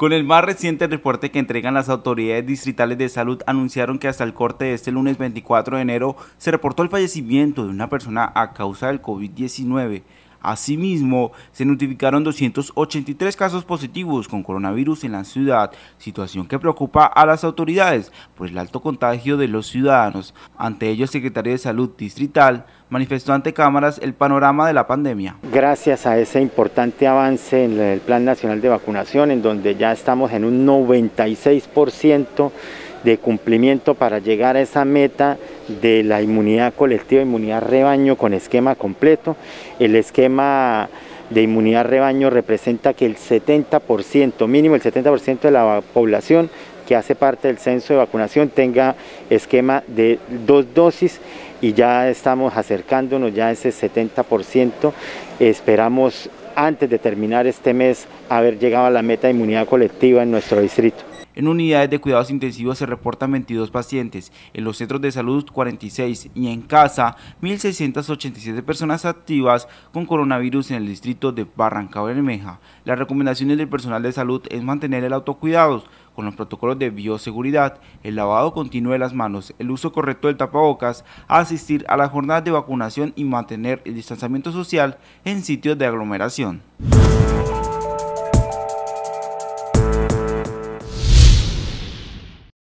Con el más reciente reporte que entregan las autoridades distritales de salud, anunciaron que hasta el corte de este lunes 24 de enero se reportó el fallecimiento de una persona a causa del COVID-19. Asimismo, se notificaron 283 casos positivos con coronavirus en la ciudad, situación que preocupa a las autoridades por pues el alto contagio de los ciudadanos. Ante ello, el secretario de Salud Distrital manifestó ante cámaras el panorama de la pandemia. Gracias a ese importante avance en el Plan Nacional de Vacunación, en donde ya estamos en un 96% de cumplimiento para llegar a esa meta de la inmunidad colectiva, inmunidad rebaño con esquema completo. El esquema de inmunidad rebaño representa que el 70%, mínimo el 70% de la población que hace parte del censo de vacunación tenga esquema de dos dosis y ya estamos acercándonos ya a ese 70%. Esperamos antes de terminar este mes haber llegado a la meta de inmunidad colectiva en nuestro distrito. En unidades de cuidados intensivos se reportan 22 pacientes, en los centros de salud 46 y en casa 1.687 personas activas con coronavirus en el distrito de Barranca Bermeja. Las recomendaciones del personal de salud es mantener el autocuidado con los protocolos de bioseguridad, el lavado continuo de las manos, el uso correcto del tapabocas, asistir a las jornadas de vacunación y mantener el distanciamiento social en sitios de aglomeración.